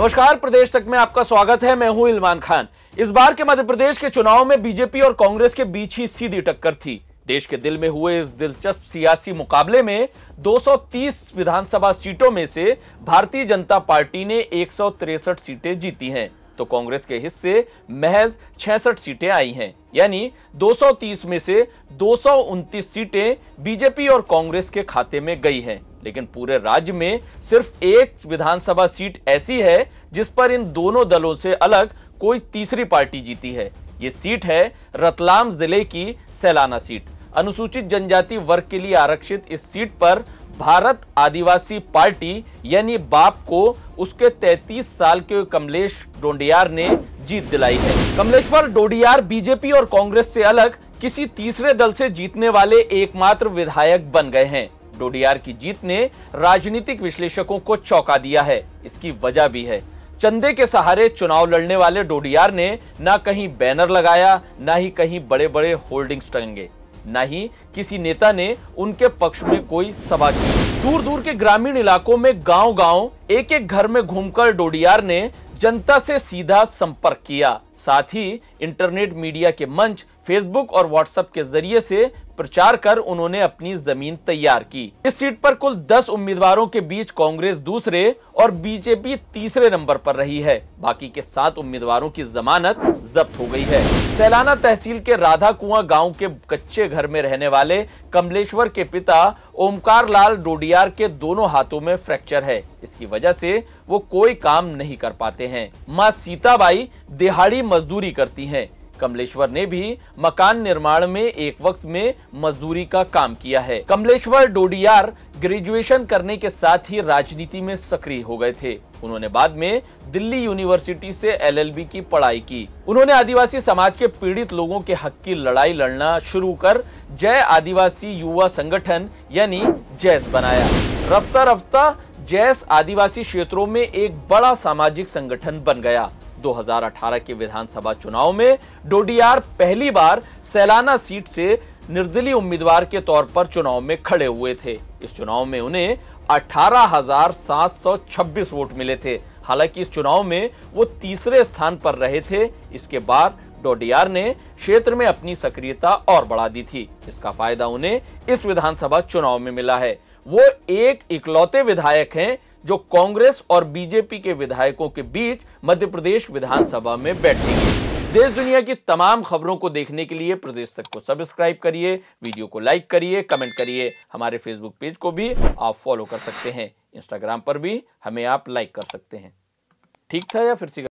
नमस्कार प्रदेश तक में आपका स्वागत है मैं हूं इलमान खान इस बार के मध्य प्रदेश के चुनाव में बीजेपी और कांग्रेस के बीच ही सीधी टक्कर थी देश के दिल में हुए इस दिलचस्प सियासी मुकाबले में 230 विधानसभा सीटों में से भारतीय जनता पार्टी ने एक सीटें जीती हैं तो कांग्रेस के हिस्से महज 66 सीटें आई हैं यानी 230 में से दो सीटें बीजेपी और कांग्रेस के खाते में गई हैं लेकिन पूरे राज्य में सिर्फ एक विधानसभा सीट ऐसी है जिस पर इन दोनों दलों से अलग कोई तीसरी पार्टी जीती है ये सीट है रतलाम जिले की सैलाना सीट अनुसूचित जनजाति वर्ग के लिए आरक्षित इस सीट पर भारत आदिवासी पार्टी यानी बाप को उसके 33 साल के कमलेश डोंडियार ने जीत दिलाई है कमलेश्वर डोडियार बीजेपी और कांग्रेस से अलग किसी तीसरे दल से जीतने वाले एकमात्र विधायक बन गए हैं डोडियार की जीत ने राजनीतिक विश्लेषकों को चौंका दिया है इसकी वजह भी है चंदे के सहारे चुनाव लड़ने वाले डोडियार ने ना कहीं बैनर लगाया ना ही कहीं बड़े बड़े होल्डिंग्स टंगे ना ही किसी नेता ने उनके पक्ष में कोई सभा की दूर दूर के ग्रामीण इलाकों में गांव गांव एक एक घर में घूमकर डोडियार ने जनता से सीधा संपर्क किया साथ ही इंटरनेट मीडिया के मंच फेसबुक और व्हाट्सएप के जरिए से प्रचार कर उन्होंने अपनी जमीन तैयार की इस सीट पर कुल 10 उम्मीदवारों के बीच कांग्रेस दूसरे और बीजेपी तीसरे नंबर पर रही है बाकी के सात उम्मीदवारों की जमानत जब्त हो गई है सैलाना तहसील के राधा कुआ गाँव के कच्चे घर में रहने वाले कमलेश्वर के पिता ओमकार लाल डोडियार के दोनों हाथों में फ्रैक्चर है इसकी वजह से वो कोई काम नहीं कर पाते हैं माँ सीताबाई दिहाड़ी मजदूरी करती हैं कमलेश्वर ने भी मकान निर्माण में एक वक्त में मजदूरी का काम किया है कमलेश्वर डोडियार ग्रेजुएशन करने के साथ ही राजनीति में सक्रिय हो गए थे उन्होंने बाद में दिल्ली यूनिवर्सिटी से एलएलबी की पढ़ाई की उन्होंने आदिवासी समाज के पीड़ित लोगों के हक की लड़ाई लड़ना शुरू कर जय आदिवासी युवा संगठन यानी जैस बनाया रफ्ता रफ्ता जैस आदिवासी क्षेत्रों में एक बड़ा सामाजिक संगठन बन गया 2018 के विधानसभा चुनाव में डोडियार पहली बार सैलाना सीट से निर्दलीय उम्मीदवार के तौर पर चुनाव में खड़े हुए थे इस चुनाव में उन्हें 18,726 वोट मिले थे हालांकि इस चुनाव में वो तीसरे स्थान पर रहे थे इसके बाद डोडियार ने क्षेत्र में अपनी सक्रियता और बढ़ा दी थी इसका फायदा उन्हें इस विधानसभा चुनाव में मिला है वो एक इकलौते विधायक हैं जो कांग्रेस और बीजेपी के विधायकों के बीच मध्य प्रदेश विधानसभा में बैठेगी देश दुनिया की तमाम खबरों को देखने के लिए प्रदेश तक को सब्सक्राइब करिए वीडियो को लाइक करिए कमेंट करिए हमारे फेसबुक पेज को भी आप फॉलो कर सकते हैं इंस्टाग्राम पर भी हमें आप लाइक कर सकते हैं ठीक था या फिर